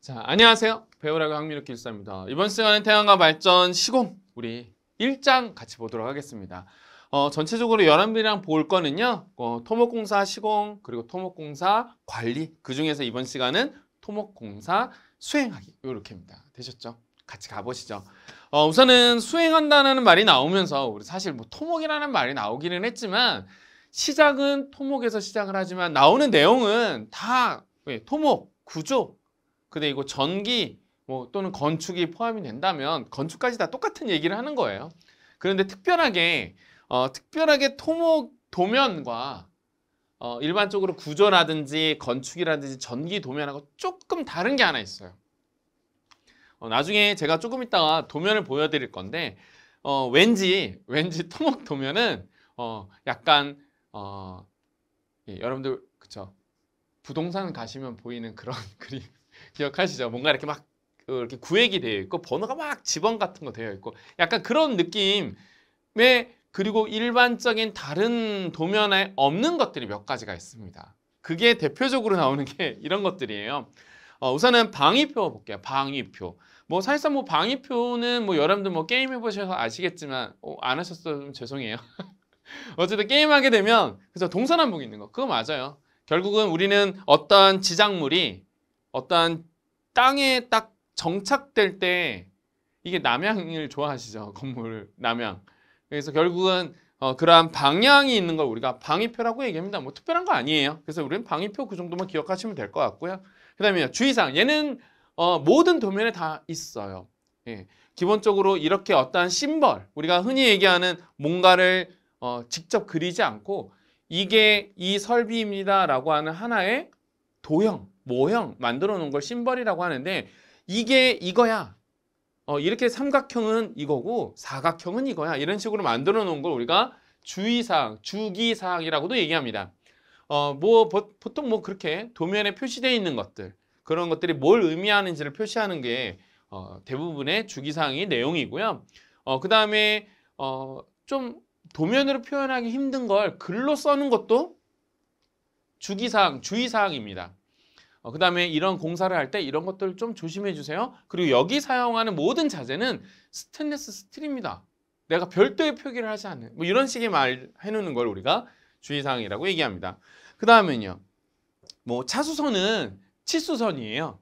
자, 안녕하세요. 배우라고 황민욱 기술사입니다. 이번 시간은 태양과 발전 시공 우리 1장 같이 보도록 하겠습니다. 어, 전체적으로 1 1분랑볼 거는요. 어, 토목공사 시공 그리고 토목공사 관리 그 중에서 이번 시간은 토목공사 수행하기 요렇게입니다. 되셨죠? 같이 가보시죠. 어, 우선은 수행한다는 말이 나오면서 우리 사실 뭐 토목이라는 말이 나오기는 했지만 시작은 토목에서 시작을 하지만 나오는 내용은 다 예, 토목, 구조, 근데 이거 전기 뭐 또는 건축이 포함이 된다면 건축까지 다 똑같은 얘기를 하는 거예요. 그런데 특별하게 어, 특별하게 토목 도면과 어, 일반적으로 구조라든지 건축이라든지 전기 도면하고 조금 다른 게 하나 있어요. 어, 나중에 제가 조금 있다가 도면을 보여드릴 건데 어, 왠지 왠지 토목 도면은 어, 약간 어, 예, 여러분들 그쵸 부동산 가시면 보이는 그런 그림 기억하시죠? 뭔가 이렇게 막 어, 이렇게 구획이 되어 있고 번호가 막 지번 같은 거 되어 있고 약간 그런 느낌의 그리고 일반적인 다른 도면에 없는 것들이 몇 가지가 있습니다. 그게 대표적으로 나오는 게 이런 것들이에요. 어, 우선은 방위표 볼게요. 방위표. 뭐 사실상 뭐 방위표는 뭐 여러분들 뭐 게임 해보셔서 아시겠지만 어, 안 하셨어도 죄송해요. 어쨌든 게임하게 되면 그래서 동서남북 있는 거 그거 맞아요. 결국은 우리는 어떤 지작물이 어떤 땅에 딱 정착될 때 이게 남향을 좋아하시죠. 건물 남향. 그래서 결국은 어, 그러한 방향이 있는 걸 우리가 방위표라고 얘기합니다. 뭐 특별한 거 아니에요. 그래서 우리는 방위표 그 정도만 기억하시면 될 것 같고요. 그 다음에 주의사항. 얘는 어, 모든 도면에 다 있어요. 예. 기본적으로 이렇게 어떠한 심벌, 우리가 흔히 얘기하는 뭔가를 어, 직접 그리지 않고 이게 이 설비입니다라고 하는 하나의 도형, 모형 만들어 놓은 걸 심벌이라고 하는데 이게 이거야. 어, 이렇게 삼각형은 이거고 사각형은 이거야. 이런 식으로 만들어 놓은 걸 우리가 주의사항, 주기사항이라고도 얘기합니다. 어, 뭐 보통 뭐 그렇게 도면에 표시되어 있는 것들 그런 것들이 뭘 의미하는지를 표시하는 게 어, 대부분의 주기사항의 내용이고요. 어, 그 다음에 어, 좀 도면으로 표현하기 힘든 걸 글로 써는 것도 주기사항, 주의사항입니다. 어, 그 다음에 이런 공사를 할 때 이런 것들 좀 조심해 주세요. 그리고 여기 사용하는 모든 자재는 스테인레스 스틸입니다. 내가 별도의 표기를 하지 않는 뭐 이런 식의 말 해놓는 걸 우리가 주의사항이라고 얘기합니다. 그 다음은요. 뭐 차수선은 치수선이에요.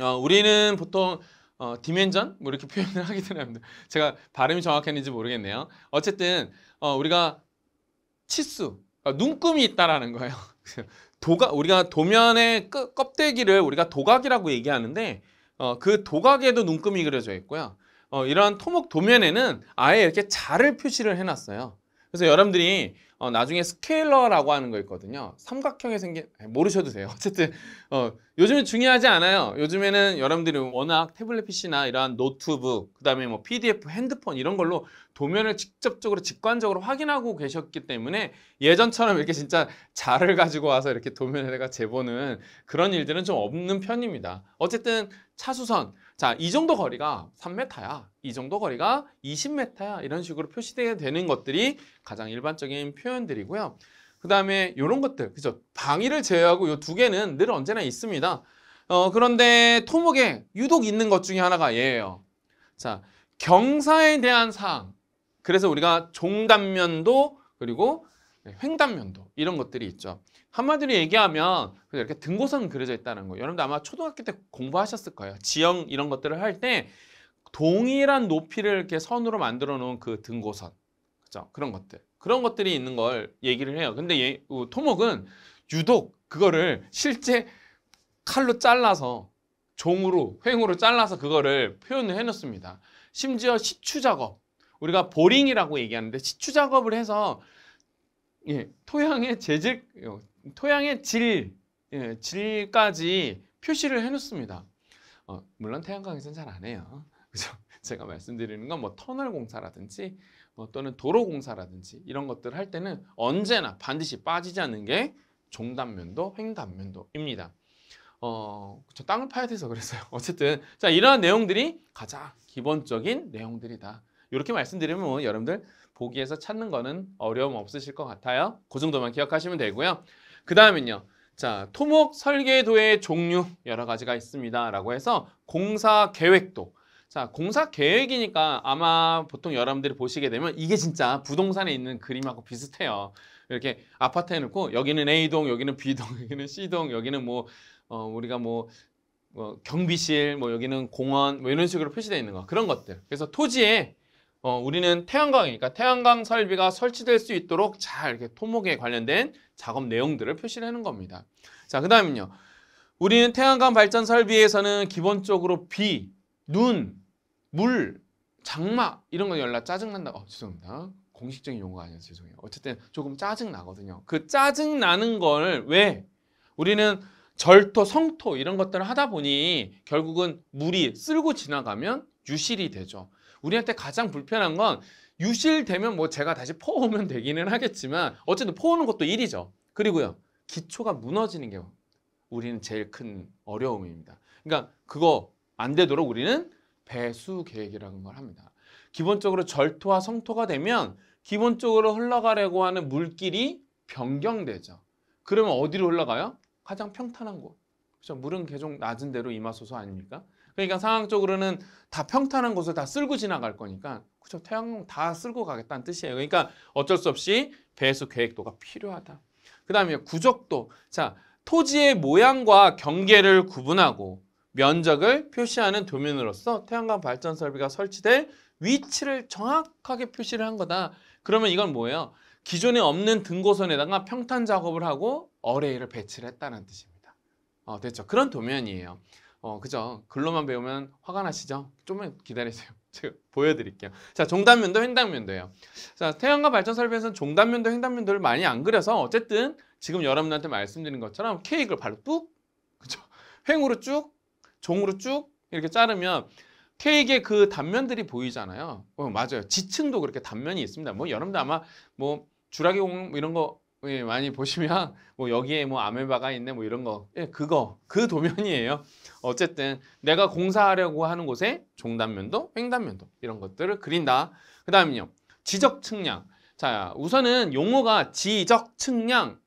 어, 우리는 보통 어, 디멘전 뭐 이렇게 표현을 하기도 합니다. 제가 발음이 정확했는지 모르겠네요. 어쨌든 어, 우리가 치수, 그러니까 눈금이 있다라는 거예요. 도가 우리가 도면의 끄, 껍데기를 우리가 도각이라고 얘기하는데 어, 그 도각에도 눈금이 그려져 있고요. 어, 이러한 토목 도면에는 아예 이렇게 자를 표시를 해놨어요. 그래서 여러분들이 어, 나중에 스케일러라고 하는 거 있거든요. 삼각형에 생긴 모르셔도 돼요. 어쨌든 어, 요즘은 중요하지 않아요. 요즘에는 여러분들이 워낙 태블릿 PC나 이러한 노트북, 그다음에 뭐 PDF, 핸드폰 이런 걸로 도면을 직접적으로 직관적으로 확인하고 계셨기 때문에 예전처럼 이렇게 진짜 자를 가지고 와서 이렇게 도면에다가 재보는 그런 일들은 좀 없는 편입니다. 어쨌든 차수선 자, 이 정도 거리가 3m야. 이 정도 거리가 20m야. 이런 식으로 표시되는 되 것들이 가장 일반적인 표현들이고요. 그 다음에 이런 것들, 그죠? 방위를 제외하고 이 두 개는 늘 언제나 있습니다. 어, 그런데 토목에 유독 있는 것 중에 하나가 얘예요. 자, 경사에 대한 사항. 그래서 우리가 종단면도 그리고 네, 횡단면도 이런 것들이 있죠. 한마디로 얘기하면 이렇게 등고선 그려져 있다는 거예요. 여러분들 아마 초등학교 때 공부하셨을 거예요. 지형 이런 것들을 할 때 동일한 높이를 이렇게 선으로 만들어 놓은 그 등고선. 그죠? 그런 것들. 그런 것들이 있는 걸 얘기를 해요. 근데 얘, 토목은 유독 그거를 실제 칼로 잘라서 종으로 횡으로 잘라서 그거를 표현을 해놓습니다. 심지어 시추 작업 우리가 보링이라고 얘기하는데 시추 작업을 해서 예, 토양의 재질, 어, 토양의 질, 예, 질까지 표시를 해놓습니다. 어, 물론 태양광에서는 잘 안 해요. 그죠? 제가 말씀드리는 건 뭐 터널 공사라든지 뭐 또는 도로 공사라든지 이런 것들 할 때는 언제나 반드시 빠지지 않는 게 종단면도 횡단면도입니다. 어, 그저 땅을 파야 돼서 그랬어요. 어쨌든 자 이러한 내용들이 가장 기본적인 내용들이다. 이렇게 말씀드리면 뭐 여러분들 보기에서 찾는 거는 어려움 없으실 것 같아요. 그 정도만 기억하시면 되고요. 그 다음은요. 자, 토목 설계도의 종류 여러 가지가 있습니다. 라고 해서 공사 계획도. 자, 공사 계획이니까 아마 보통 여러분들이 보시게 되면 이게 진짜 부동산에 있는 그림하고 비슷해요. 이렇게 아파트 해놓고 여기는 A동, 여기는 B동, 여기는 C동, 여기는 뭐, 어, 우리가 뭐, 뭐 경비실, 뭐 여기는 공원, 뭐 이런 식으로 표시되어 있는 거. 그런 것들. 그래서 토지에 어, 우리는 태양광이니까 그러니까 태양광 설비가 설치될 수 있도록 잘 이렇게 토목에 관련된 작업 내용들을 표시를 하는 겁니다. 자, 그 다음은요. 우리는 태양광 발전 설비에서는 기본적으로 비, 눈, 물, 장마 이런 거 연락 짜증난다. 어, 죄송합니다. 공식적인 용어가 아니어서 죄송해요. 어쨌든 조금 짜증나거든요. 그 짜증나는 걸 왜? 우리는 절토, 성토 이런 것들을 하다 보니 결국은 물이 쓸고 지나가면 유실이 되죠. 우리한테 가장 불편한 건 유실되면 뭐 제가 다시 퍼오면 되기는 하겠지만 어쨌든 퍼오는 것도 일이죠. 그리고요. 기초가 무너지는 게 우리는 제일 큰 어려움입니다. 그러니까 그거 안 되도록 우리는 배수 계획이라는 걸 합니다. 기본적으로 절토와 성토가 되면 기본적으로 흘러가려고 하는 물길이 변경되죠. 그러면 어디로 흘러가요? 가장 평탄한 곳. 그렇죠? 물은 계속 낮은 대로 임하소서 아닙니까? 그러니까 상황적으로는 다 평탄한 곳을 다 쓸고 지나갈 거니까 그죠 렇 태양광 다 쓸고 가겠다는 뜻이에요. 그러니까 어쩔 수 없이 배수 계획도가 필요하다. 그 다음에 구적도. 자, 토지의 모양과 경계를 구분하고 면적을 표시하는 도면으로서 태양광 발전 설비가 설치될 위치를 정확하게 표시를 한 거다. 그러면 이건 뭐예요? 기존에 없는 등고선에다가 평탄 작업을 하고 어레이를 배치를 했다는 뜻입니다. 어, 됐죠? 그런 도면이에요. 어, 그죠? 글로만 배우면 화가 나시죠? 좀만 기다리세요. 제가 보여드릴게요. 자, 종단면도 횡단면도예요. 자, 태양과 발전 설비에서는 종단면도 횡단면도를 많이 안 그려서 어쨌든 지금 여러분한테 말씀드린 것처럼 케이크를 발로 뚝, 그죠? 횡으로 쭉, 종으로 쭉 이렇게 자르면 케이크의 그 단면들이 보이잖아요. 어, 맞아요. 지층도 그렇게 단면이 있습니다. 뭐 여러분도 아마 뭐 주라기 공 이런 거 예, 많이 보시면 뭐 여기에 뭐 아메바가 있네 뭐 이런 거 예, 그거 그 도면이에요. 어쨌든 내가 공사하려고 하는 곳에 종단면도 횡단면도 이런 것들을 그린다. 그 다음은요 지적 측량. 자 우선은 용어가 지적 측량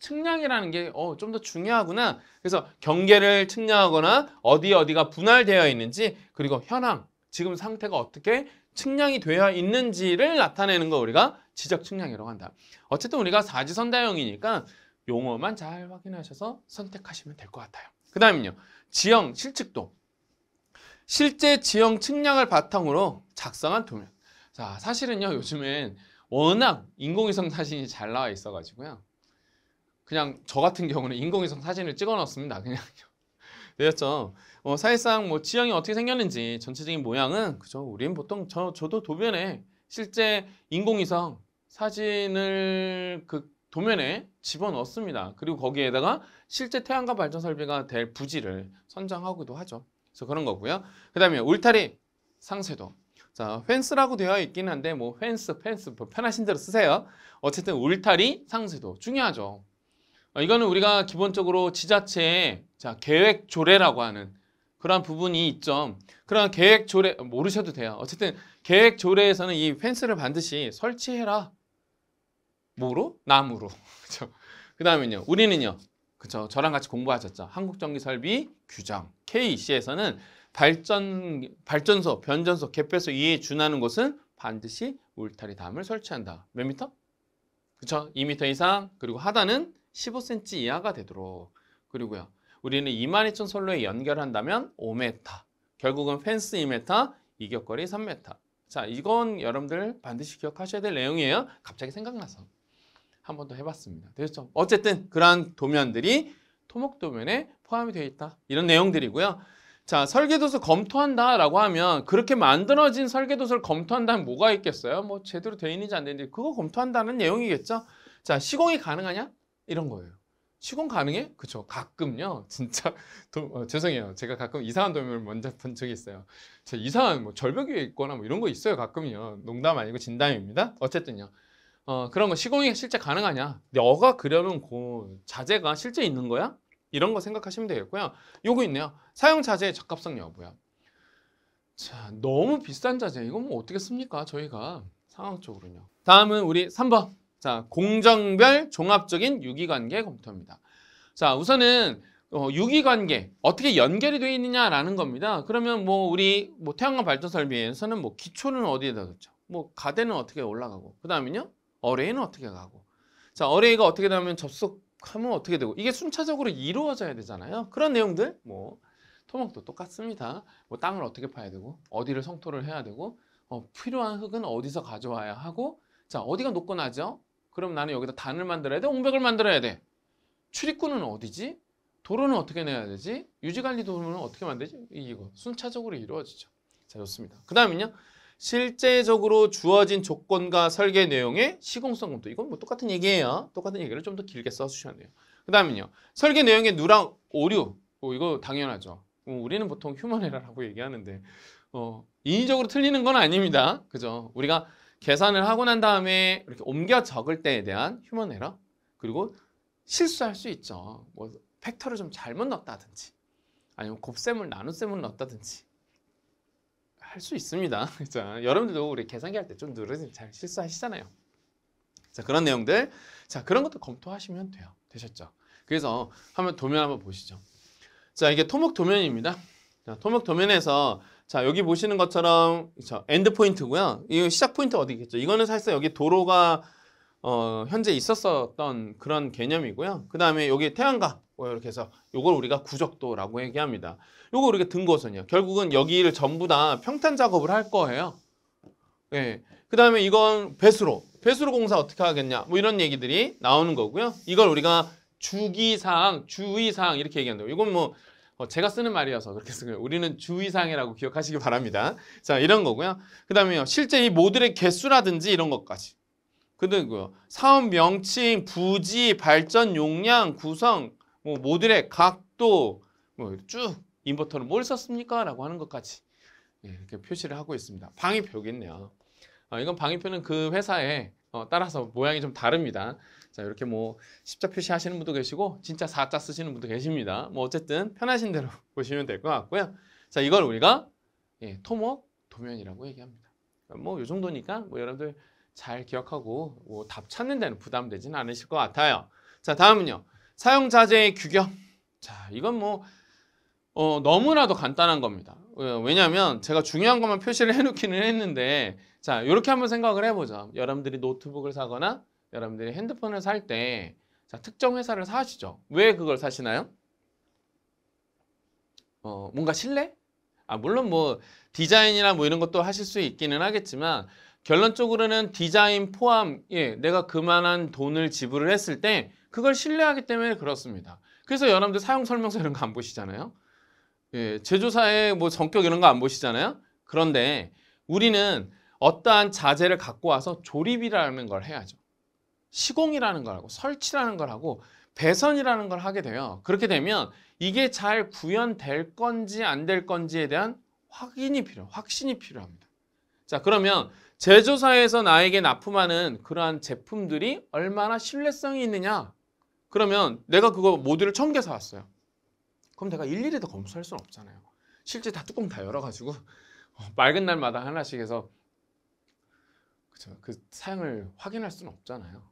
측량이라는 게 좀더 어, 중요하구나. 그래서 경계를 측량하거나 어디 어디가 분할되어 있는지 그리고 현황 지금 상태가 어떻게 측량이 되어 있는지를 나타내는 거 우리가 지적 측량이라고 한다. 어쨌든 우리가 사지선다형이니까 용어만 잘 확인하셔서 선택하시면 될 것 같아요. 그 다음은요. 지형 실측도. 실제 지형 측량을 바탕으로 작성한 도면. 자, 사실은요. 요즘엔 워낙 인공위성 사진이 잘 나와 있어가지고요. 그냥 저 같은 경우는 인공위성 사진을 찍어 넣습니다 그냥 되었죠. 그렇죠? 어, 뭐 사실상 뭐 지형이 어떻게 생겼는지 전체적인 모양은 그죠. 우린 보통 저 저도 도변에 실제 인공위성 사진을 그 도면에 집어넣습니다. 그리고 거기에다가 실제 태양과 발전 설비가 될 부지를 선정하기도 하죠. 그래서 그런 거고요. 그 다음에 울타리 상쇄도. 자, 펜스라고 되어 있긴 한데 뭐 펜스, 펜스 뭐 편하신 대로 쓰세요. 어쨌든 울타리 상쇄도 중요하죠. 어, 이거는 우리가 기본적으로 지자체의 자, 계획 조례라고 하는 그러한 부분이 있죠. 그러한 계획 조례 모르셔도 돼요. 어쨌든 계획 조례에서는 이 펜스를 반드시 설치해라 뭐로? 나무로. 그죠? 그 다음은요. 우리는요. 그죠? 저랑 같이 공부하셨죠? 한국전기설비 규정. KC에서는 발전, 발전소, 변전소, 개폐소 이에 준하는 곳은 반드시 울타리 담을 설치한다. 몇 미터? 그쵸? 2미터 이상, 그리고 하단은 15cm 이하가 되도록. 그리고요. 우리는 22,000 선로에 연결한다면 5m. 결국은 펜스 2m, 이격거리 3m. 자, 이건 여러분들 반드시 기억하셔야 될 내용이에요. 갑자기 생각나서. 한번 더 해봤습니다. 되죠 어쨌든 그러한 도면들이 토목 도면에 포함이 되어 있다. 이런 내용들이고요. 자, 설계도서 검토한다라고 하면 그렇게 만들어진 설계도서를 검토한다면 뭐가 있겠어요? 뭐 제대로 되어 있는지 안 되는지 그거 검토한다는 내용이겠죠? 자, 시공이 가능하냐? 이런 거예요. 시공 가능해? 그죠 가끔요. 진짜 도, 어, 죄송해요. 제가 가끔 이상한 도면을 먼저 본 적이 있어요. 저 이상한 뭐 절벽 위에 있거나 뭐 이런 거 있어요. 가끔요. 농담 아니고 진담입니다. 어쨌든요. 어, 그런 거 시공이 실제 가능하냐? 너가 그려놓은 그 자재가 실제 있는 거야? 이런 거 생각하시면 되겠고요. 요거 있네요. 사용 자재의 적합성 여부야. 자, 너무 비싼 자재. 이거뭐 어떻게 씁니까? 저희가 상황적으로는요. 다음은 우리 3번. 자, 공정별 종합적인 유기관계 검토입니다. 자, 우선은 어, 유기관계 어떻게 연결이 되어 있느냐라는 겁니다. 그러면 뭐 우리 뭐 태양광 발전 설비에서는 뭐 기초는 어디에다 뒀죠? 뭐 가대는 어떻게 올라가고 그다음은요 어뢰는 어떻게 가고 자 어뢰가 어떻게 되면 접속하면 어떻게 되고 이게 순차적으로 이루어져야 되잖아요. 그런 내용들 뭐 토목도 똑같습니다. 뭐 땅을 어떻게 파야 되고 어디를 성토를 해야 되고 어, 필요한 흙은 어디서 가져와야 하고 자 어디가 높고 나죠? 그럼 나는 여기다 단을 만들어야 돼? 옹벽을 만들어야 돼? 출입구는 어디지? 도로는 어떻게 내야 되지? 유지관리 도로는 어떻게 만들지? 이거 순차적으로 이루어지죠. 자 좋습니다. 그 다음은요. 실제적으로 주어진 조건과 설계 내용의 시공성 검토. 이건 뭐 똑같은 얘기예요. 똑같은 얘기를 좀 더 길게 써주셔야 돼요. 그 다음은요. 설계 내용의 누락 오류. 어, 이거 당연하죠. 어, 우리는 보통 휴먼 에러라고 얘기하는데 어, 인위적으로 틀리는 건 아닙니다. 그죠? 우리가 계산을 하고 난 다음에 이렇게 옮겨 적을 때에 대한 휴먼 에러 그리고 실수할 수 있죠. 뭐 팩터를 좀 잘못 넣었다든지 아니면 곱셈을 나눗셈을 넣었다든지 할수 있습니다. 자, 여러분들도 우리 계산기 할 때 좀 누르지 잘 실수하시잖아요. 자, 그런 내용들. 자, 그런 것도 검토하시면 돼요. 되셨죠? 그래서 한번 도면 한번 보시죠. 자, 이게 토목 도면입니다. 자, 토목 도면에서 자, 여기 보시는 것처럼 저 엔드 포인트고요. 이 시작 포인트 어디겠죠? 이거는 사실 여기 도로가 어, 현재 있었었던 그런 개념이고요. 그 다음에 여기 태양뭐 이렇게 해서 이걸 우리가 구적도라고 얘기합니다. 이거 우리가 등고선이요. 결국은 여기를 전부 다 평탄 작업을 할 거예요. 예. 그 다음에 이건 배수로. 배수로 공사 어떻게 하겠냐. 뭐 이런 얘기들이 나오는 거고요. 이걸 우리가 주기사항, 주의사항 이렇게 얘기한다 이건 뭐 어, 제가 쓰는 말이어서 그렇게 쓰고요. 우리는 주의사항이라고 기억하시기 바랍니다. 자, 이런 거고요. 그 다음에요. 실제 이 모듈의 개수라든지 이런 것까지. 그리고 사업 명칭, 부지, 발전 용량, 구성, 뭐 모듈의 각도 뭐쭉 인버터는 뭘 썼습니까? 라고 하는 것까지 예, 이렇게 표시를 하고 있습니다. 방위표겠네요. 어, 이건 방위표는 그 회사에 어, 따라서 모양이 좀 다릅니다. 자 이렇게 뭐 십자 표시하시는 분도 계시고 진짜 사자 쓰시는 분도 계십니다. 뭐 어쨌든 편하신 대로 보시면 될 것 같고요. 자 이걸 우리가 예, 토목 도면이라고 얘기합니다. 뭐이 정도니까 뭐 여러분들 잘 기억하고 뭐답 찾는 데는 부담되진 않으실 것 같아요. 자, 다음은요. 사용자재의 규격. 자, 이건 뭐 어, 너무나도 간단한 겁니다. 왜냐하면 제가 중요한 것만 표시를 해놓기는 했는데 자, 이렇게 한번 생각을 해보죠. 여러분들이 노트북을 사거나 여러분들이 핸드폰을 살 때 자, 특정 회사를 사시죠. 왜 그걸 사시나요? 어, 뭔가 신뢰? 아, 물론 뭐 디자인이나 뭐 이런 것도 하실 수 있기는 하겠지만 결론적으로는 디자인 포함 예, 내가 그만한 돈을 지불을 했을 때 그걸 신뢰하기 때문에 그렇습니다. 그래서 여러분들 사용 설명서 이런 거 안 보시잖아요. 예, 제조사의 뭐 전격 이런 거 안 보시잖아요. 그런데 우리는 어떠한 자재를 갖고 와서 조립이라는 걸 해야죠. 시공이라는 걸 하고 설치라는 걸 하고 배선이라는 걸 하게 돼요. 그렇게 되면 이게 잘 구현될 건지 안 될 건지에 대한 확인이 필요, 확신이 필요합니다. 자, 그러면 제조사에서 나에게 납품하는 그러한 제품들이 얼마나 신뢰성이 있느냐 그러면 내가 그거 모듈을 천개 사왔어요 그럼 내가 일일이 다 검수할 수는 없잖아요 실제 다 뚜껑 다 열어가지고 어, 맑은 날마다 하나씩 해서 그쵸 그 사양을 확인할 수는 없잖아요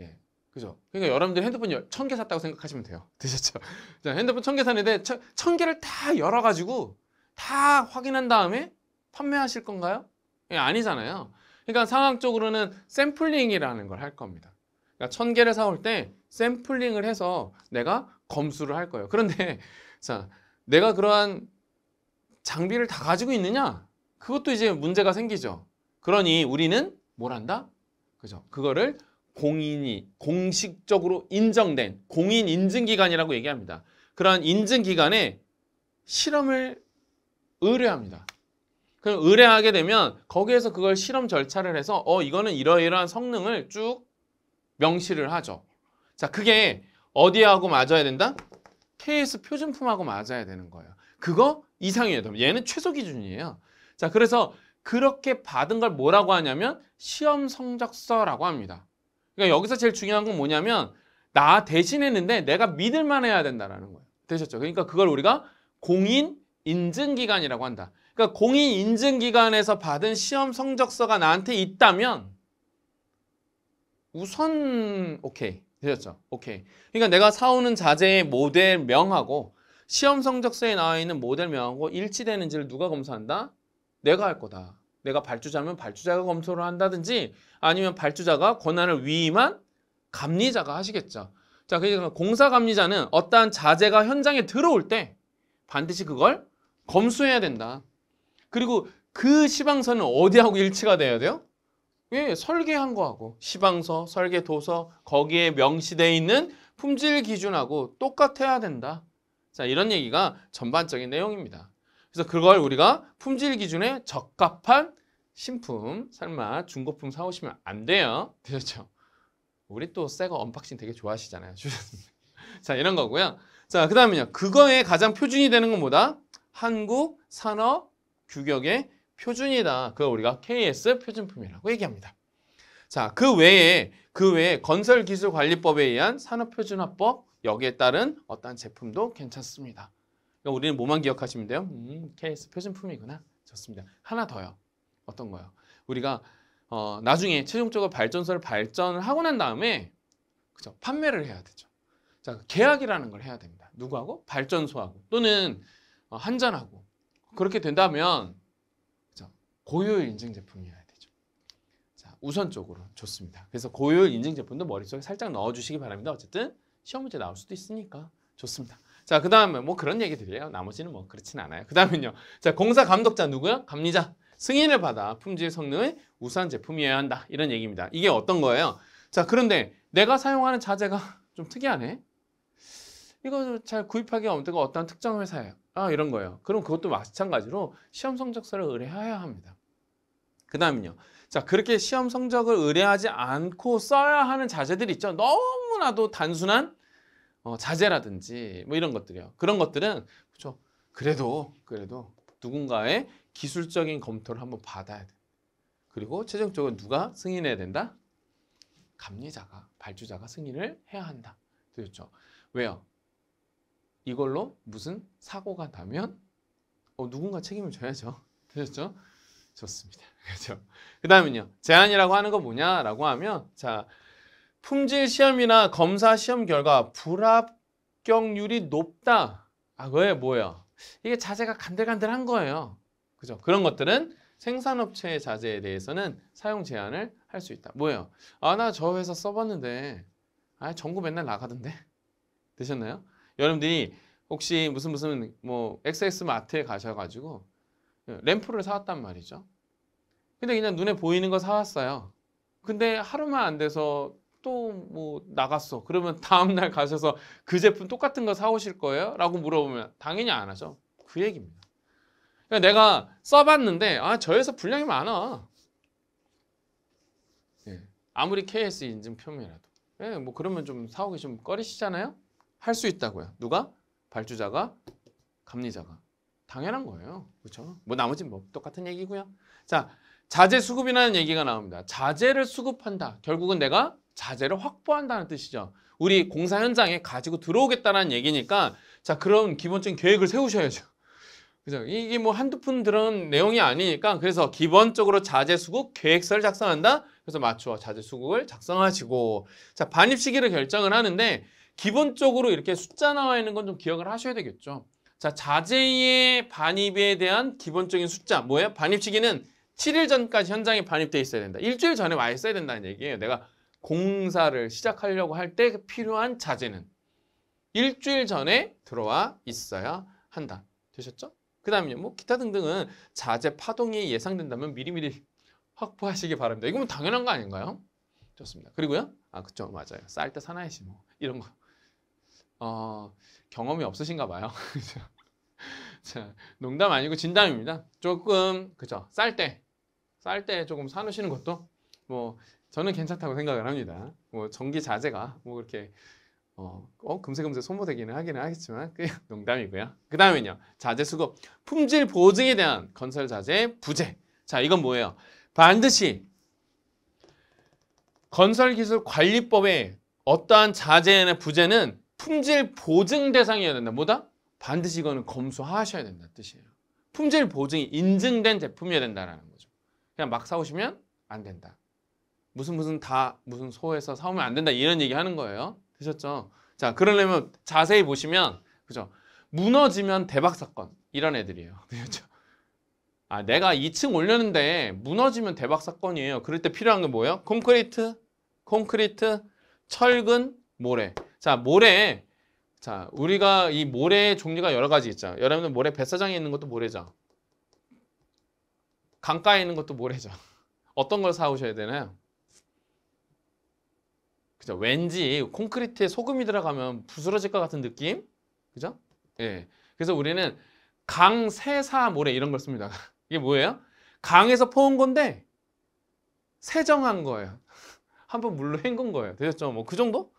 예 그죠 그러니까 여러분들 핸드폰 천개 샀다고 생각하시면 돼요 되셨죠 자, 핸드폰 천개 샀는데 천, 천 개를 다 열어가지고 다 확인한 다음에 판매하실 건가요 예, 아니잖아요. 그러니까 상황적으로는 샘플링이라는 걸 할 겁니다. 그러니까 천 개를 사올 때 샘플링을 해서 내가 검수를 할 거예요. 그런데 자 내가 그러한 장비를 다 가지고 있느냐? 그것도 이제 문제가 생기죠. 그러니 우리는 뭘 한다? 그죠? 그거를 공인이 공식적으로 인정된 공인 인증 기관이라고 얘기합니다. 그러한 인증 기관에 실험을 의뢰합니다. 그럼 의뢰하게 되면 거기에서 그걸 실험 절차를 해서 어 이거는 이러이러한 성능을 쭉 명시를 하죠. 자 그게 어디하고 맞아야 된다? KS 표준품하고 맞아야 되는 거예요. 그거 이상이에요. 얘는 최소 기준이에요. 자 그래서 그렇게 받은 걸 뭐라고 하냐면 시험 성적서라고 합니다. 그러니까 여기서 제일 중요한 건 뭐냐면 나 대신했는데 내가 믿을만 해야 된다라는 거예요. 되셨죠? 그러니까 그걸 우리가 공인 인증기관이라고 한다. 그러니까 공인 인증 기관에서 받은 시험 성적서가 나한테 있다면 우선 오케이 되셨죠? 오케이. 그러니까 내가 사오는 자재의 모델명하고 시험 성적서에 나와 있는 모델명하고 일치되는지를 누가 검사한다? 내가 할 거다. 내가 발주자면 발주자가 검토를 한다든지 아니면 발주자가 권한을 위임한 감리자가 하시겠죠. 자, 그러니까 공사 감리자는 어떠한 자재가 현장에 들어올 때 반드시 그걸 검수해야 된다. 그리고 그 시방서는 어디하고 일치가 돼야 돼요? 예, 설계한 거하고 시방서, 설계 도서 거기에 명시되어 있는 품질 기준하고 똑같아야 된다. 자, 이런 얘기가 전반적인 내용입니다. 그래서 그걸 우리가 품질 기준에 적합한 신품, 설마 중고품 사오시면 안 돼요. 되셨죠? 그렇죠. 우리 또 새거 언박싱 되게 좋아하시잖아요. 자, 이런 거고요. 자, 그 다음은요. 그거에 가장 표준이 되는 건 뭐다? 한국 산업 규격의 표준이다. 그걸 우리가 KS 표준품이라고 얘기합니다. 자, 그 외에 그 외에 건설기술관리법에 의한 산업표준화법 여기에 따른 어떠한 제품도 괜찮습니다. 그러니까 우리는 뭐만 기억하시면 돼요? 음, KS 표준품이구나. 좋습니다. 하나 더요. 어떤 거요? 우리가 어, 나중에 최종적으로 발전소를 발전을 하고 난 다음에 그죠 판매를 해야 되죠. 자, 계약이라는 걸 해야 됩니다. 누구하고? 발전소하고 또는 어, 한전하고 그렇게 된다면 고효율 인증 제품이어야 되죠. 자, 우선적으로 좋습니다. 그래서 고효율 인증 제품도 머릿속에 살짝 넣어주시기 바랍니다. 어쨌든 시험 문제 나올 수도 있으니까 좋습니다. 자, 그 다음에 뭐 그런 얘기들이요 나머지는 뭐 그렇진 않아요. 그 다음은요. 자, 공사 감독자 누구요? 감리자. 승인을 받아 품질 성능의 우수한 제품이어야 한다. 이런 얘기입니다. 이게 어떤 거예요? 자, 그런데 내가 사용하는 자재가 좀 특이하네. 이거 잘 구입하기가 어떤 특정 회사예요. 아 이런 거예요. 그럼 그것도 마찬가지로 시험 성적서를 의뢰해야 합니다. 그 다음은요. 자 그렇게 시험 성적을 의뢰하지 않고 써야 하는 자제들 있죠. 너무나도 단순한 어, 자제라든지 뭐 이런 것들이요. 그런 것들은 그렇죠. 그래도 그래도 누군가의 기술적인 검토를 한번 받아야 돼. 그리고 최종적으로 누가 승인해야 된다? 감리자가 발주자가 승인을 해야 한다. 그렇죠. 왜요? 이걸로 무슨 사고가 나면 어, 누군가 책임을 져야죠. 되셨죠? 좋습니다. 그렇죠? 그 다음은요. 제한이라고 하는 거 뭐냐라고 하면 자 품질 시험이나 검사 시험 결과 불합격률이 높다. 아 그게 뭐예요? 이게 자재가 간들간들한 거예요. 그죠? 그런 것들은 생산업체의 자재에 대해서는 사용 제한을 할 수 있다. 뭐예요? 아나 저 회사 써봤는데 아 전구 맨날 나가던데 되셨나요? 여러분들이 혹시 무슨 무슨 뭐 XX 마트에 가셔가지고 예, 램프를 사왔단 말이죠. 근데 그냥 눈에 보이는 거 사왔어요. 근데 하루만 안 돼서 또 뭐 나갔어. 그러면 다음날 가셔서 그 제품 똑같은 거 사오실 거예요? 라고 물어보면 당연히 안 하죠. 그 얘기입니다. 그러니까 내가 써봤는데 아 저에서 분량이 많아. 예, 아무리 KS 인증 표면이라도. 예, 뭐 그러면 좀 사오기 좀 꺼리시잖아요. 할수 있다고요. 누가? 발주자가, 감리자가. 당연한 거예요. 그렇죠? 뭐나머지뭐 똑같은 얘기고요. 자, 자재 수급이라는 얘기가 나옵니다. 자재를 수급한다. 결국은 내가 자재를 확보한다는 뜻이죠. 우리 공사 현장에 가지고 들어오겠다는 얘기니까 자, 그런 기본적인 계획을 세우셔야죠. 그죠? 이게 뭐 한두 푼 들은 내용이 아니니까 그래서 기본적으로 자재 수급 계획서를 작성한다. 그래서 맞추어 자재 수급을 작성하시고 자, 반입 시기를 결정을 하는데 기본적으로 이렇게 숫자 나와 있는 건 좀 기억을 하셔야 되겠죠. 자, 자재의 반입에 대한 기본적인 숫자 뭐예요? 반입시기는 7일 전까지 현장에 반입돼 있어야 된다. 일주일 전에 와 있어야 된다는 얘기예요. 내가 공사를 시작하려고 할 때 필요한 자재는 일주일 전에 들어와 있어야 한다. 되셨죠? 그 다음에 뭐 기타 등등은 자재 파동이 예상된다면 미리미리 확보하시기 바랍니다. 이건 뭐 당연한 거 아닌가요? 좋습니다. 그리고요. 아, 그쵸. 맞아요. 쌀 때 사나이시 뭐. 이런 거. 어, 경험이 없으신가 봐요. 자, 농담 아니고 진담입니다. 조금 그죠? 쌀 때, 쌀 때 조금 사놓으시는 것도 뭐 저는 괜찮다고 생각을 합니다. 뭐 전기 자재가 뭐 그렇게 어, 어 금세금세 소모되기는 하기는 하겠지만 그 농담이고요. 그다음에요 자재 수급, 품질 보증에 대한 건설 자재 부재. 자, 이건 뭐예요? 반드시 건설기술관리법에 어떠한 자재나 부재는 품질 보증 대상이어야 된다. 뭐다? 반드시 이거는 검수하셔야 된다 뜻이에요. 품질 보증이 인증된 제품이어야 된다라는 거죠. 그냥 막 사오시면 안 된다. 무슨 무슨 다 무슨 소에서 사오면 안 된다 이런 얘기 하는 거예요. 되셨죠? 자, 그러려면 자세히 보시면 그죠? 무너지면 대박 사건 이런 애들이에요. 되셨죠? 아, 내가 2층 올렸는데 무너지면 대박 사건이에요. 그럴 때 필요한 게 뭐예요? 콘크리트, 콘크리트, 철근, 모래. 자, 모래. 자, 우리가 이 모래의 종류가 여러 가지 있죠. 여러분들 모래 뱃사장에 있는 것도 모래죠. 강가에 있는 것도 모래죠. 어떤 걸 사오셔야 되나요? 그죠? 왠지 콘크리트에 소금이 들어가면 부스러질 것 같은 느낌? 그죠? 예. 그래서 우리는 강, 세사, 모래 이런 걸 씁니다. 이게 뭐예요? 강에서 퍼온 건데 세정한 거예요. 한 번 물로 헹군 거예요. 되셨죠? 뭐 그 정도?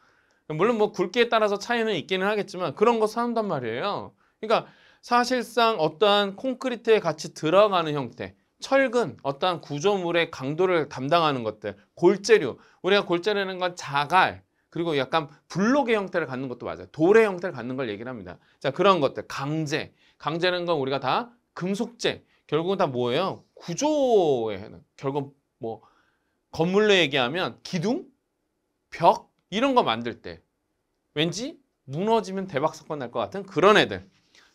물론 뭐 굵기에 따라서 차이는 있기는 하겠지만 그런 거사는단 말이에요. 그러니까 사실상 어떠한 콘크리트에 같이 들어가는 형태 철근, 어떠한 구조물의 강도를 담당하는 것들, 골재류, 우리가 골재라는 건 자갈, 그리고 약간 블록의 형태를 갖는 것도 맞아요. 돌의 형태를 갖는 걸 얘기를 합니다. 자, 그런 것들, 강제. 강제는건 우리가 다 금속재. 결국은 다 뭐예요? 구조에, 결국 뭐, 건물로 얘기하면 기둥, 벽, 이런 거 만들 때 왠지 무너지면 대박 사건 날 것 같은 그런 애들.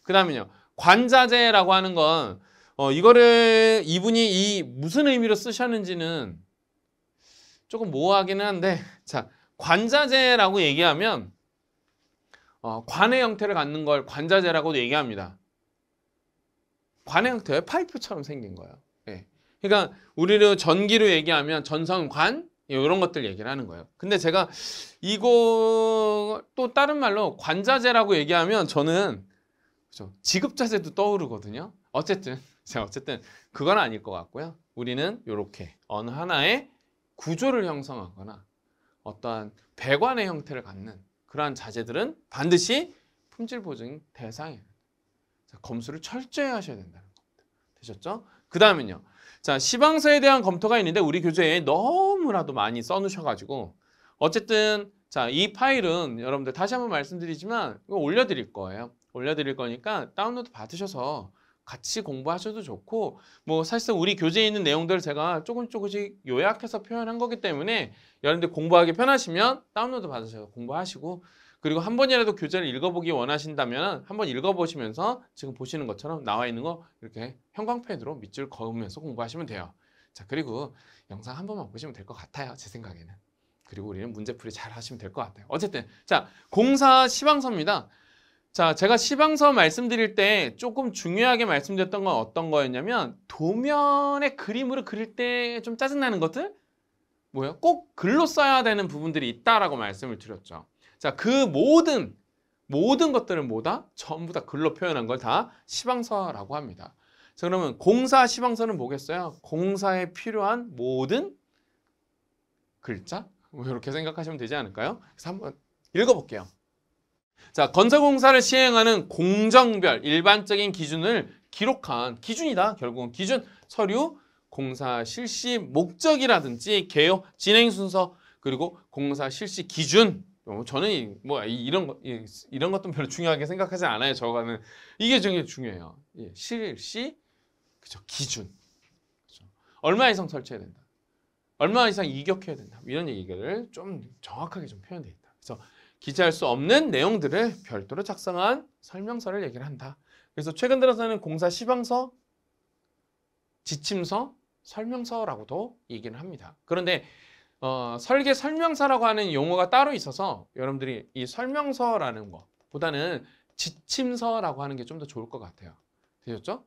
그 다음에요. 관자재라고 하는 건 어, 이거를 이분이 이 무슨 의미로 쓰셨는지는 조금 모호하기는 한데 자 관자재라고 얘기하면 어, 관의 형태를 갖는 걸 관자재라고도 얘기합니다. 관의 형태의 파이프처럼 생긴 거예요. 예. 그러니까 우리를 전기로 얘기하면 전선관 이런 것들 얘기를 하는 거예요. 근데 제가 이거 또 다른 말로 관자재라고 얘기하면 저는 그죠? 지급자재도 떠오르거든요. 어쨌든 제가 어쨌든 그건 아닐 것 같고요. 우리는 이렇게 어느 하나의 구조를 형성하거나 어떠한 배관의 형태를 갖는 그러한 자재들은 반드시 품질 보증 대상이에요. 검수를 철저히 하셔야 된다는 겁니다. 되셨죠? 그 다음은요. 자, 시방서에 대한 검토가 있는데 우리 교재에 너무나도 많이 써놓으셔가지고 어쨌든 자, 이 파일은 여러분들 다시 한번 말씀드리지만 이거 올려드릴 거예요. 올려드릴 거니까 다운로드 받으셔서 같이 공부하셔도 좋고 뭐 사실상 우리 교재에 있는 내용들 제가 조금 조금씩 요약해서 표현한 거기 때문에 여러분들 공부하기 편하시면 다운로드 받으셔서 공부하시고 그리고 한 번이라도 교재를 읽어보기 원하신다면 한 번 읽어보시면서 지금 보시는 것처럼 나와 있는 거 이렇게 형광펜으로 밑줄 그으면서 공부하시면 돼요. 자 그리고 영상 한 번만 보시면 될 것 같아요. 제 생각에는. 그리고 우리는 문제풀이 잘 하시면 될 것 같아요. 어쨌든 자 공사 시방서입니다. 자 제가 시방서 말씀드릴 때 조금 중요하게 말씀드렸던 건 어떤 거였냐면 도면에 그림으로 그릴 때 좀 짜증나는 것들 뭐예요? 꼭 글로 써야 되는 부분들이 있다라고 말씀을 드렸죠. 자, 그 모든 모든 것들을 뭐다? 전부 다 글로 표현한 걸 다 시방서라고 합니다. 자, 그러면 공사 시방서는 뭐겠어요? 공사에 필요한 모든 글자? 뭐 이렇게 생각하시면 되지 않을까요? 그래서 한번 읽어볼게요. 자, 건설공사를 시행하는 공정별 일반적인 기준을 기록한 기준이다. 결국은 기준, 서류, 공사 실시 목적이라든지 개요, 진행 순서, 그리고 공사 실시 기준 뭐 저는 뭐 이런 거, 이런 것도 별로 중요하게 생각하지 않아요. 저가는 이게 되게 중요해요. 예, 실시 그죠 기준 그죠? 얼마 이상 설치해야 된다. 얼마 이상 이격해야 된다. 뭐 이런 얘기를 좀 정확하게 좀 표현돼 있다. 그래서 기재할 수 없는 내용들을 별도로 작성한 설명서를 얘기를 한다. 그래서 최근 들어서는 공사 시방서, 지침서, 설명서라고도 얘기를 합니다. 그런데 어, 설계 설명서라고 하는 용어가 따로 있어서 여러분들이 이 설명서라는 것보다는 지침서라고 하는 게 좀 더 좋을 것 같아요. 되셨죠?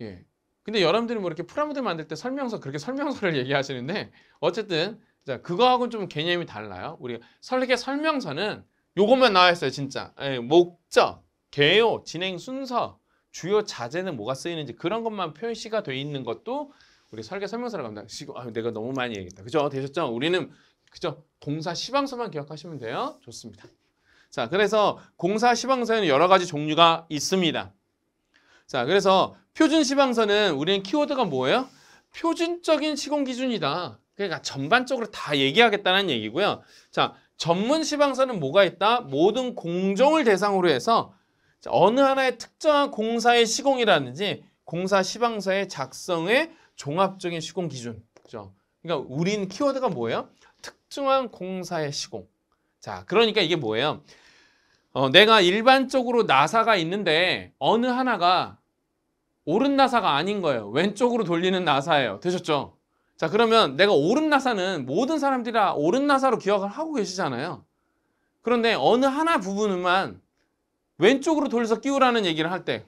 예. 근데 여러분들이 뭐 이렇게 프라모델 만들 때 설명서 그렇게 설명서를 얘기하시는데 어쨌든 자 그거하고는 좀 개념이 달라요. 우리 설계 설명서는 요것만 나와 있어요, 진짜. 예, 목적, 개요, 진행 순서, 주요 자재는 뭐가 쓰이는지 그런 것만 표시가 돼 있는 것도 우리 설계 설명서를 갑니다. 지금 아, 내가 너무 많이 얘기했다. 그죠? 되셨죠? 우리는 그죠? 공사 시방서만 기억하시면 돼요. 좋습니다. 자, 그래서 공사 시방서에는 여러 가지 종류가 있습니다. 자, 그래서 표준 시방서는 우리는 키워드가 뭐예요? 표준적인 시공 기준이다. 그러니까 전반적으로 다 얘기하겠다는 얘기고요. 자, 전문 시방서는 뭐가 있다? 모든 공정을 대상으로 해서 어느 하나의 특정한 공사의 시공이라든지 공사 시방서의 작성에 종합적인 시공 기준. 그죠? 그러니까 우린 키워드가 뭐예요? 특정한 공사의 시공. 자, 그러니까 이게 뭐예요? 어, 내가 일반적으로 나사가 있는데 어느 하나가 오른 나사가 아닌 거예요. 왼쪽으로 돌리는 나사예요. 되셨죠? 자, 그러면 내가 오른 나사는 모든 사람들이 다 오른 나사로 기억을 하고 계시잖아요. 그런데 어느 하나 부분만 왼쪽으로 돌려서 끼우라는 얘기를 할때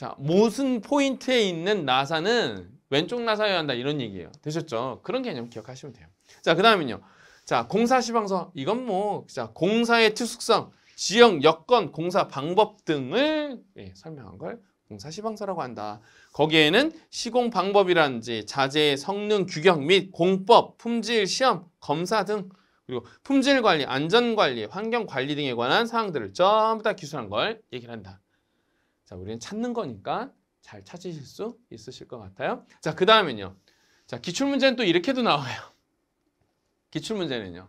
자, 모순 포인트에 있는 나사는 왼쪽 나사여야 한다 이런 얘기예요. 되셨죠? 그런 개념 기억하시면 돼요. 자, 그 다음은요. 자, 공사 시방서. 이건 뭐, 자, 공사의 특수성, 지형, 여건, 공사 방법 등을 예, 설명한 걸 공사 시방서라고 한다. 거기에는 시공 방법이라든지 자재의 성능 규격 및 공법, 품질 시험, 검사 등 그리고 품질 관리, 안전 관리, 환경 관리 등에 관한 사항들을 전부 다 기술한 걸 얘기를 한다. 자, 우리는 찾는 거니까 잘 찾으실 수 있으실 것 같아요. 자, 그 다음은요. 자, 기출문제는 또 이렇게도 나와요. 기출문제는요.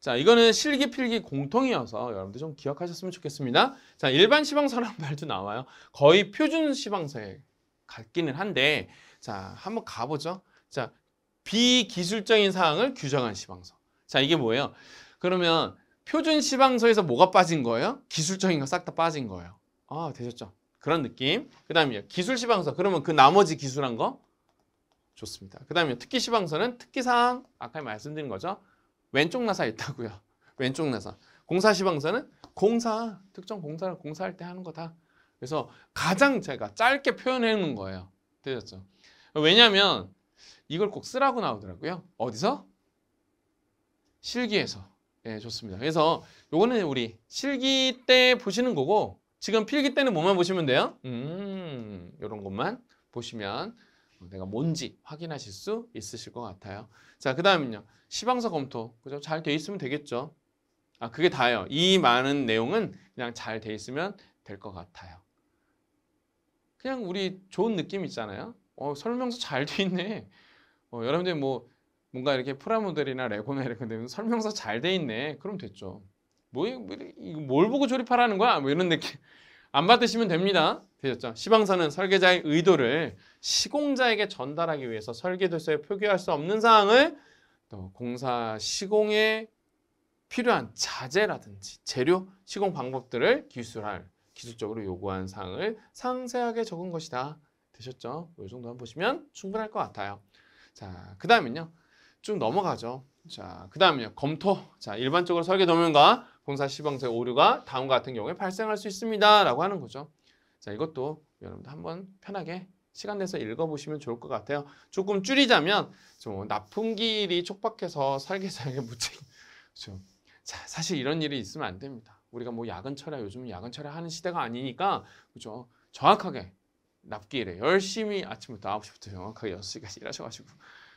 자, 이거는 실기필기 공통이어서 여러분들 좀 기억하셨으면 좋겠습니다. 자, 일반 시방서랑 말도 나와요. 거의 표준 시방서에 같기는 한데, 자, 한번 가보죠. 자, 비기술적인 사항을 규정한 시방서. 자, 이게 뭐예요? 그러면 표준 시방서에서 뭐가 빠진 거예요? 기술적인 거 싹 다 빠진 거예요. 아, 되셨죠? 그런 느낌. 그 다음에 기술 시방서. 그러면 그 나머지 기술한 거 좋습니다. 그 다음에 특기 시방서는 특기사항 아까 말씀드린 거죠. 왼쪽 나사 있다고요. 왼쪽 나사. 공사 시방서는 공사, 특정 공사를 공사할 때 하는 거다. 그래서 가장 제가 짧게 표현해 놓은 거예요. 되셨죠? 왜냐하면 이걸 꼭 쓰라고 나오더라고요. 어디서? 실기에서. 예, 좋습니다. 그래서 요거는 우리 실기 때 보시는 거고 지금 필기 때는 뭐만 보시면 돼요? 음, 이런 것만 보시면 내가 뭔지 확인하실 수 있으실 것 같아요. 자, 그 다음은요. 시방서 검토. 그죠? 잘돼 있으면 되겠죠. 아, 그게 다예요. 이 많은 내용은 그냥 잘 돼 있으면 될 것 같아요. 그냥 우리 좋은 느낌 있잖아요. 어, 설명서 잘 돼 있네. 어, 여러분들뭐 뭔가 이렇게 프라모델이나 레고나 이런 데 설명서 잘 돼 있네. 그럼 됐죠. 뭐, 뭘 보고 조립하라는 거야? 뭐 이런 느낌. 안 받으시면 됩니다. 되셨죠? 시방서는 설계자의 의도를 시공자에게 전달하기 위해서 설계도서에 표기할 수 없는 사항을 또 공사 시공에 필요한 자재라든지 재료, 시공 방법들을 기술할 기술적으로 요구한 사항을 상세하게 적은 것이다. 되셨죠? 이 정도만 보시면 충분할 것 같아요. 자, 그 다음은요. 좀 넘어가죠. 자, 그 다음은요. 검토. 자, 일반적으로 설계 도면과 동사 시범사 오류가 다음과 같은 경우에 발생할 수 있습니다. 라고 하는 거죠. 자, 이것도 여러분들 한번 편하게 시간 내서 읽어보시면 좋을 것 같아요. 조금 줄이자면 좀 나쁜 길이 촉박해서 살게 살게 무책. 좀 자, 사실 이런 일이 있으면 안 됩니다. 우리가 뭐 야근 철야 요즘 야근 철야 하는 시대가 아니니까 그죠 정확하게 납기일에 열심히 아침부터 9시부터 정확하게 6시까지 일하셔가지고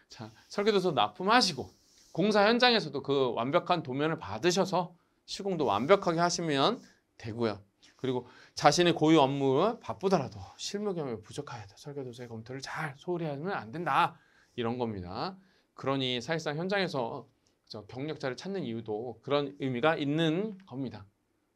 자 설계도서 납품하시고 공사 현장에서도 그 완벽한 도면을 받으셔서 시공도 완벽하게 하시면 되고요. 그리고 자신의 고유 업무 바쁘더라도 실무 경험이 부족하여도 설계도서의 검토를 잘 소홀히 하면 안 된다. 이런 겁니다. 그러니 사실상 현장에서 경력자를 찾는 이유도 그런 의미가 있는 겁니다.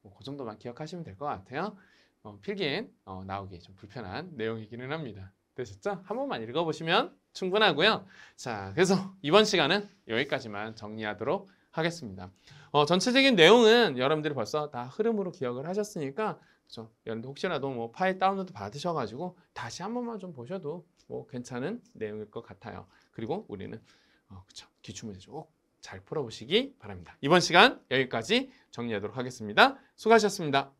뭐 그 정도만 기억하시면 될 것 같아요. 어, 필기엔 어, 나오기 좀 불편한 내용이기는 합니다. 되셨죠? 한 번만 읽어보시면 충분하고요. 자, 그래서 이번 시간은 여기까지만 정리하도록 하겠습니다. 어, 전체적인 내용은 여러분들이 벌써 다 흐름으로 기억을 하셨으니까 그죠? 여러분들 혹시라도 뭐 파일 다운로드 받으셔가지고 다시 한 번만 좀 보셔도 뭐 괜찮은 내용일 것 같아요. 그리고 우리는 어, 그쵸 기출문제 쭉잘 풀어보시기 바랍니다. 이번 시간 여기까지 정리하도록 하겠습니다. 수고하셨습니다.